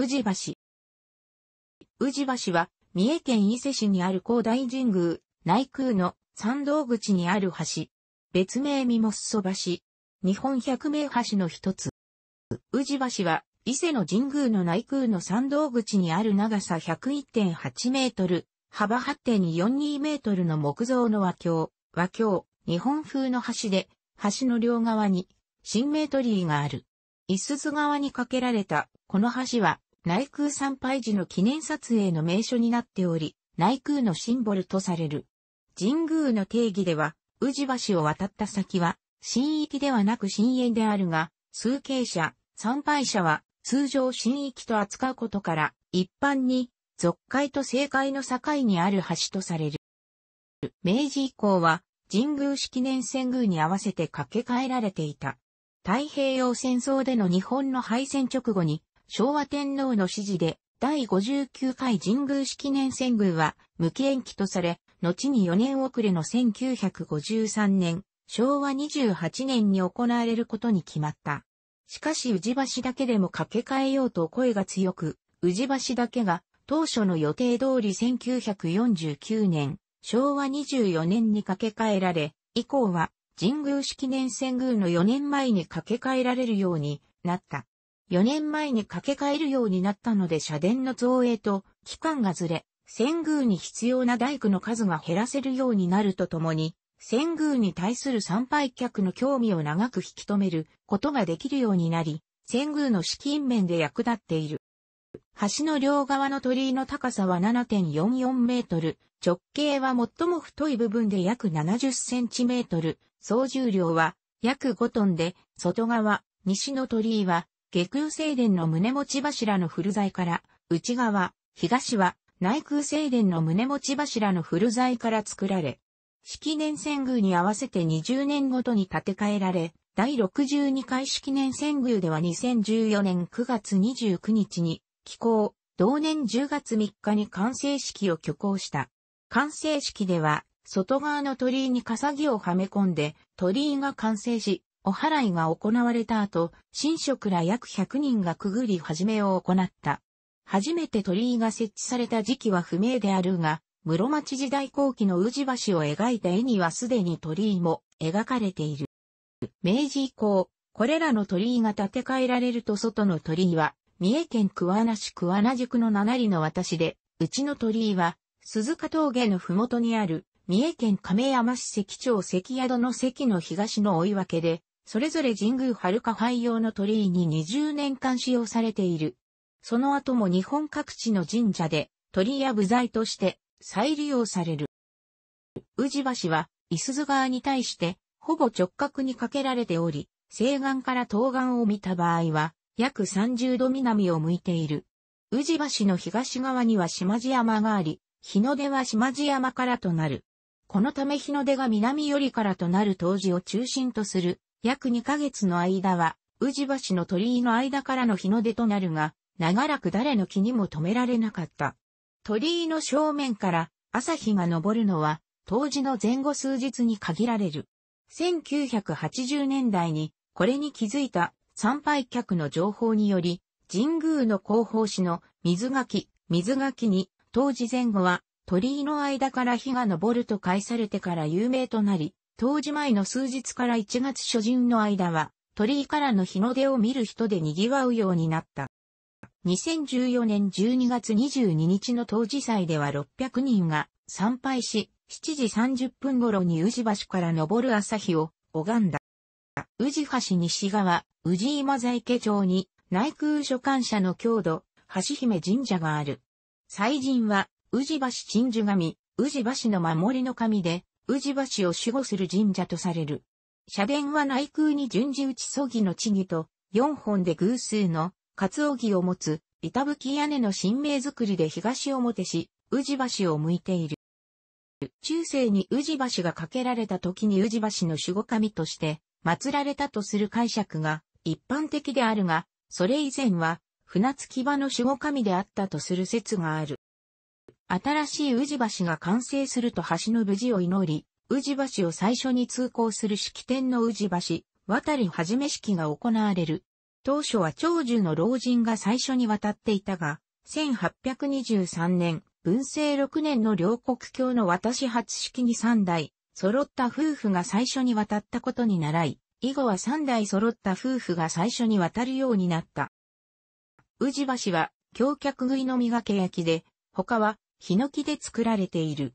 宇治橋。宇治橋は、三重県伊勢市にある高大神宮、内宮の参道口にある橋。別名ミモッソ橋。日本百名橋の一つ。宇治橋は、伊勢の神宮の内宮の参道口にある長さ101.8メートル、幅8.42メートルの木造の和橋、和橋、日本風の橋で、橋の両側に、新メートリーがある。伊豆川に架けられた、この橋は、内宮参拝時の記念撮影の名所になっており、内宮のシンボルとされる。神宮の定義では、宇治橋を渡った先は、神域ではなく神苑であるが、崇敬者、参拝者は、通常神域と扱うことから、一般に、俗界と正界の境にある橋とされる。明治以降は、神宮式年遷宮に合わせて掛け替えられていた。太平洋戦争での日本の敗戦直後に、昭和天皇の指示で、第59回神宮式年遷宮は無期延期とされ、後に4年遅れの1953年、昭和28年に行われることに決まった。しかし宇治橋だけでも掛け替えようと声が強く、宇治橋だけが当初の予定通り1949年、昭和24年に掛け替えられ、以降は神宮式年遷宮の4年前に掛け替えられるようになった。4年前に掛け替えるようになったので社殿の造営と期間がずれ、仙宮に必要な大工の数が減らせるようになるとともに、仙宮に対する参拝客の興味を長く引き止めることができるようになり、仙宮の資金面で役立っている。橋の両側の鳥居の高さは7.44メートル、直径は最も太い部分で約70センチメートル、総重量は約5トンで、外側、西の鳥居は下空正殿の胸持ち柱の古材から、内側、東は、内空正殿の胸持ち柱の古材から作られ、式年遷宮に合わせて20年ごとに建て替えられ、第62回式年遷宮では2014年9月29日に、寄港、同年10月3日に完成式を挙行した。完成式では、外側の鳥居に笠木をはめ込んで、鳥居が完成し、お祓いが行われた後、神職ら約100人がくぐり始めを行った。初めて鳥居が設置された時期は不明であるが、室町時代後期の宇治橋を描いた絵にはすでに鳥居も描かれている。明治以降、これらの鳥居が建て替えられると外の鳥居は、三重県桑名市桑名宿の七里の私で、うちの鳥居は、鈴鹿峠の麓にある、三重県亀山市関町関宿の関の東の追分で、それぞれ神宮遥か廃用の鳥居に20年間使用されている。その後も日本各地の神社で鳥居や部材として再利用される。宇治橋は、伊鈴川に対して、ほぼ直角に架けられており、西岸から東岸を見た場合は、約30度南を向いている。宇治橋の東側には島地山があり、日の出は島地山からとなる。このため日の出が南よりからとなる当時を中心とする約2ヶ月の間は、宇治橋の鳥居の間からの日の出となるが、長らく誰の気にも止められなかった。鳥居の正面から朝日が昇るのは、当時の前後数日に限られる。1980年代に、これに気づいた参拝客の情報により、神宮の広報誌の水垣、水垣に、当時前後は鳥居の間から日が昇ると返されてから有名となり、当時前の数日から1月初旬の間は、鳥居からの日の出を見る人で賑わうようになった。2014年12月22日の当時祭では600人が参拝し、7時30分頃に宇治橋から昇る朝日を拝んだ。宇治橋西側、宇治今在家町に内空所管者の郷土、橋姫神社がある。祭神は、宇治橋鎮守神、宇治橋の守りの神で、宇治橋を守護する神社とされる。社殿は内宮に順次打ちそぎの地儀と、四本で偶数の、活おを持つ、板吹屋根の神明造りで東表し、宇治橋を向いている。中世に宇治橋が架けられた時に宇治橋の守護神として、祀られたとする解釈が一般的であるが、それ以前は、船着き場の守護神であったとする説がある。新しい宇治橋が完成すると橋の無事を祈り、宇治橋を最初に通行する式典の宇治橋、渡りはじめ式が行われる。当初は長寿の老人が最初に渡っていたが、1823年、文政6年の両国教の渡し初式に3代、揃った夫婦が最初に渡ったことに習い、以後は3代揃った夫婦が最初に渡るようになった。宇治橋は、橋脚食いの磨け焼きで、他はヒノキで作られている。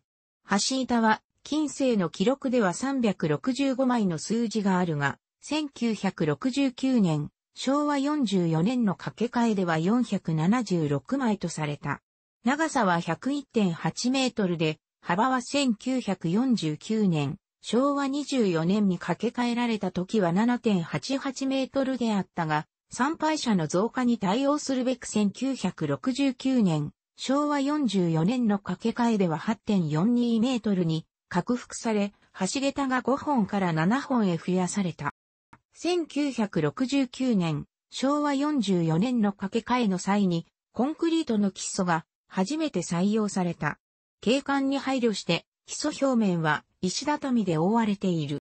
橋板は、近世の記録では365枚の数字があるが、1969年、昭和44年の掛け替えでは476枚とされた。長さは101.8メートルで、幅は1949年、昭和24年に掛け替えられた時は7.88メートルであったが、参拝者の増加に対応するべく1969年、昭和44年の掛け替えでは8.42メートルに拡幅され、橋桁が5本から7本へ増やされた。1969年、昭和44年の掛け替えの際に、コンクリートの基礎が初めて採用された。景観に配慮して、基礎表面は石畳で覆われている。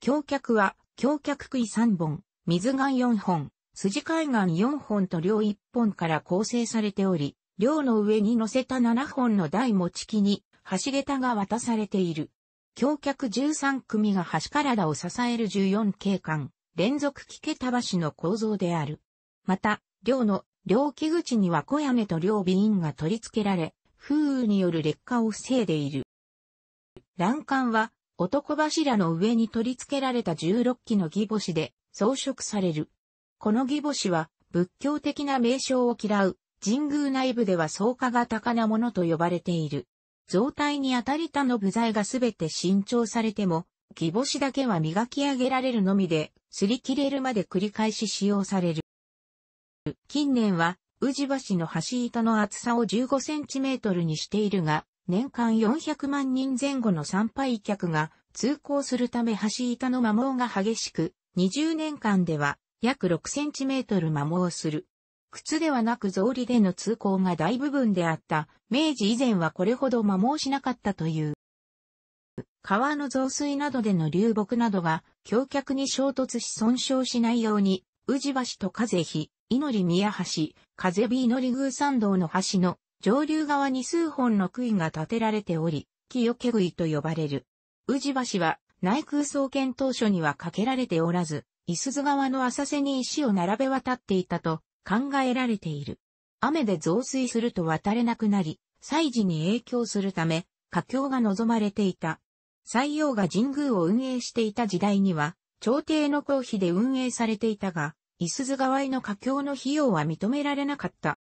橋脚は、橋脚杭3本、水岸4本、筋海岸4本と両1本から構成されており、寮の上に乗せた7本の台持ち木に、橋桁が渡されている。橋脚13組が橋体を支える14景観、連続木桁橋の構造である。また、寮の両木口には小屋根と両備員が取り付けられ、風雨による劣化を防いでいる。欄干は、男柱の上に取り付けられた16基の義母子で装飾される。この義母子は、仏教的な名称を嫌う、神宮内部では草加が高なものと呼ばれている。造体にあたり他の部材がすべて新調されても、木星だけは磨き上げられるのみで、擦り切れるまで繰り返し使用される。近年は、宇治橋の橋板の厚さを15センチメートルにしているが、年間400万人前後の参拝客が通行するため橋板の摩耗が激しく、20年間では約6センチメートル摩耗する。靴ではなく草履での通行が大部分であった。明治以前はこれほど摩耗しなかったという。川の増水などでの流木などが橋脚に衝突し損傷しないように、宇治橋と風比、祈り宮橋、風比祈り宮参道の橋の上流側に数本の杭が建てられており、清け杭と呼ばれる。宇治橋は内空創建当初には架けられておらず、伊豆川の浅瀬に石を並べ渡っていたと考えられている。雨で増水すると渡れなくなり、祭事に影響するため、佳境が望まれていた。西洋が神宮を運営していた時代には、朝廷の公費で運営されていたが、伊鈴川への佳境の費用は認められなかった。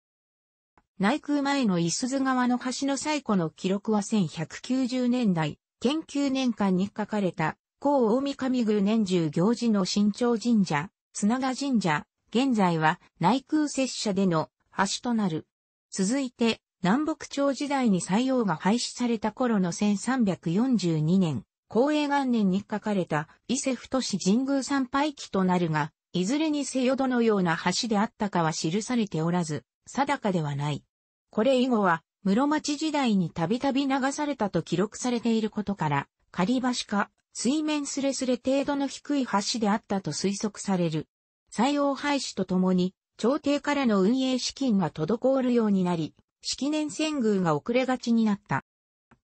内宮前の伊鈴川の橋の最古の記録は1190年代、研究年間に書かれた、高大神宮年中行事の新潮神社、砂田神社、現在は内空拙者での橋となる。続いて、南北朝時代に採用が廃止された頃の1342年、公営元年に書かれた伊勢太市神宮参拝記となるが、いずれにせよどのような橋であったかは記されておらず、定かではない。これ以後は、室町時代にたびたび流されたと記録されていることから、仮橋か、水面すれすれ程度の低い橋であったと推測される。採用廃止とともに、朝廷からの運営資金が滞るようになり、式年遷宮が遅れがちになった。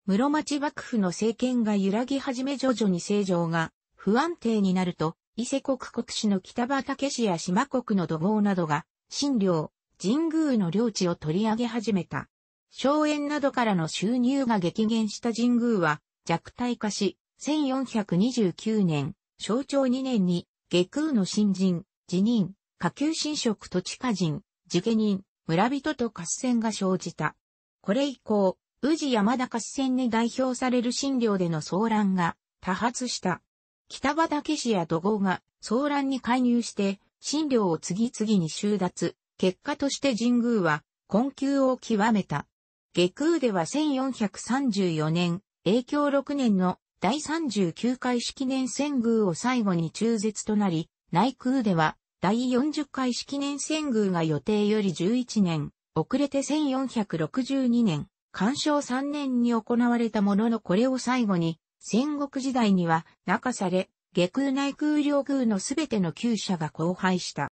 室町幕府の政権が揺らぎ始め徐々に政情が不安定になると、伊勢国国主の北畑氏や島国の土豪などが、新領、神宮の領地を取り上げ始めた。荘園などからの収入が激減した神宮は弱体化し、1429年、象徴2年に、下空の新人、辞任、下級侵食土地家人、自家人、村人と合戦が生じた。これ以降、宇治山田合戦に代表される診療での騒乱が多発した。北畠氏や土豪が騒乱に介入して、診療を次々に収奪、結果として神宮は困窮を極めた。下空では1434年、永響6年の第39回式年遷宮を最後に中絶となり、内宮では、第40回式年遷宮が予定より11年、遅れて1462年、干渉3年に行われたもののこれを最後に、戦国時代には、中され、下空内空両宮のすべての旧社が荒廃した。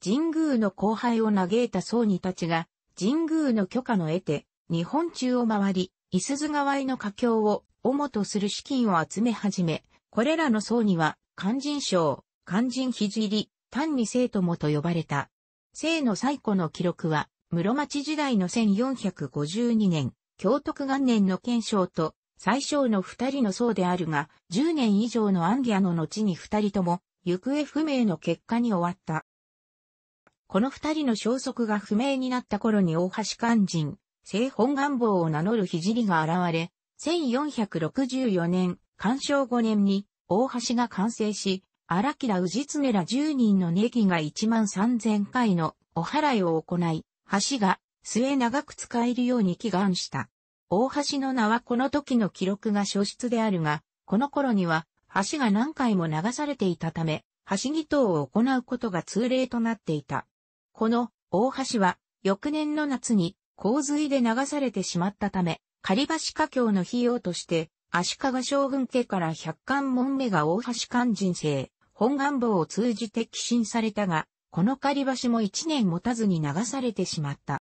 神宮の荒廃を嘆いた僧尼たちが、神宮の許可の得て、日本中を回り、伊鈴川への佳境を主とする資金を集め始め、これらの僧には、勧進賞、肝心肘入り、単に生ともと呼ばれた。生の最古の記録は、室町時代の1452年、京徳元年の憲章と、最小の二人の僧であるが、10年以上のアンギアの後に二人とも、行方不明の結果に終わった。この二人の消息が不明になった頃に大橋肝心、聖本願望を名乗る聖が現れ、1464年、干渉5年に、大橋が完成し、荒木ら氏常ら10人のネギが1万3000回のお払いを行い、橋が末長く使えるように祈願した。大橋の名はこの時の記録が消失であるが、この頃には橋が何回も流されていたため、橋木等を行うことが通例となっていた。この大橋は翌年の夏に洪水で流されてしまったため、狩橋架橋の費用として、足利将軍家から百貫門目が大橋官人生、本願坊を通じて寄進されたが、この狩り橋も一年持たずに流されてしまった。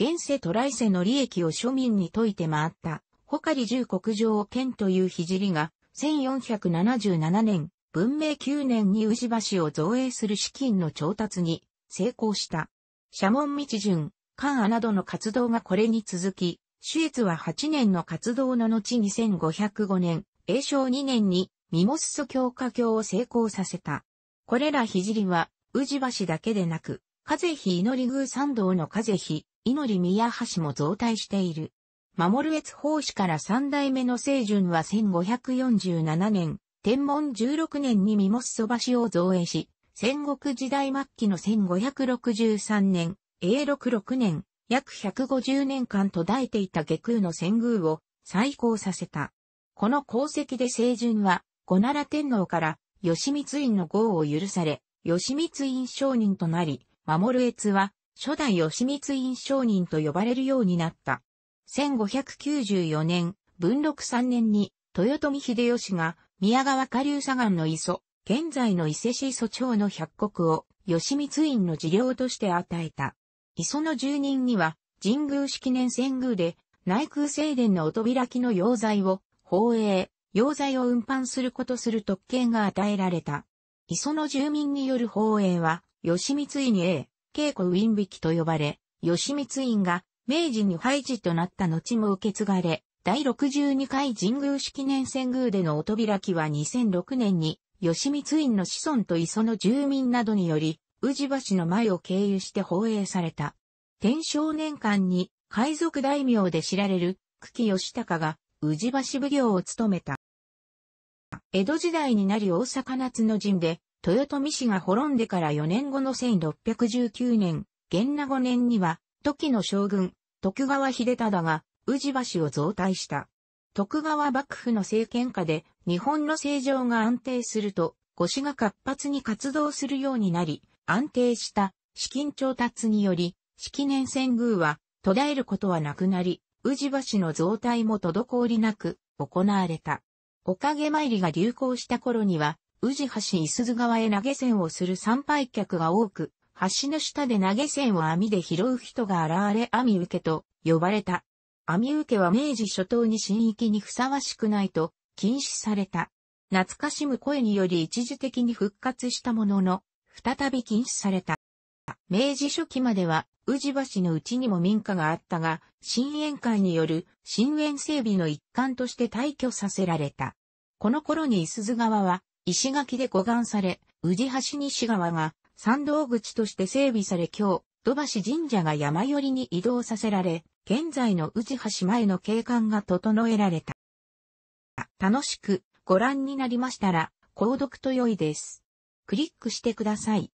現世と来世の利益を庶民に解いて回った、ホカリ十国上剣という聖が、1477年、文明9年に宇治橋を造営する資金の調達に成功した。社門道順、関アなどの活動がこれに続き、主越は8年の活動の後2505年、永正2年にミモッソ強化橋を成功させた。これら聖は、宇治橋だけでなく、風邪祈り宮参道の風邪祈り宮橋も増大している。守越法師から三代目の清順は1547年、天文16年にミモッソ橋を造営し、戦国時代末期の1563年、永禄6年、約150年間途絶えていた下空の仙宮を再興させた。この功績で清順は、小奈良天皇から吉光院の号を許され、吉光院商人となり、守越は初代吉光院商人と呼ばれるようになった。1594年、文禄3年に、豊臣秀吉が宮川下流左岸の磯、現在の伊勢市祖町の百国を吉光院の事業として与えた。磯の住人には、神宮式年遷宮で内宮正殿のお扉きの要材を、宝永、溶剤を運搬することする特権が与えられた。磯の住民による放映は、吉光院 A、稽古ウィンビキと呼ばれ、吉光院が明治に廃寺となった後も受け継がれ、第62回神宮式年遷宮でのお扉きは2006年に、吉光院の子孫と磯の住民などにより、宇治橋の前を経由して放映された。天正年間に、海賊大名で知られる、久喜義隆が、宇治橋奉行を務めた。江戸時代になり大阪夏の陣で、豊臣氏が滅んでから4年後の1619年、元那5年には、時の将軍、徳川秀忠が、宇治橋を増大した。徳川幕府の政権下で、日本の政情が安定すると、五が活発に活動するようになり、安定した資金調達により、式年遷宮は途絶えることはなくなり、宇治橋の増大も滞りなく行われた。おかげ参りが流行した頃には、宇治橋伊鈴川へ投げ銭をする参拝客が多く、橋の下で投げ銭を網で拾う人が現れ網受けと呼ばれた。網受けは明治初頭に新域にふさわしくないと禁止された。懐かしむ声により一時的に復活したものの、再び禁止された。明治初期までは、宇治橋のうちにも民家があったが、新園会による新園整備の一環として退去させられた。この頃に伊鈴川は石垣で護岸され、宇治橋西川が参道口として整備され今日、土橋神社が山寄りに移動させられ、現在の宇治橋前の景観が整えられた。楽しくご覧になりましたら、購読と良いです。クリックしてください。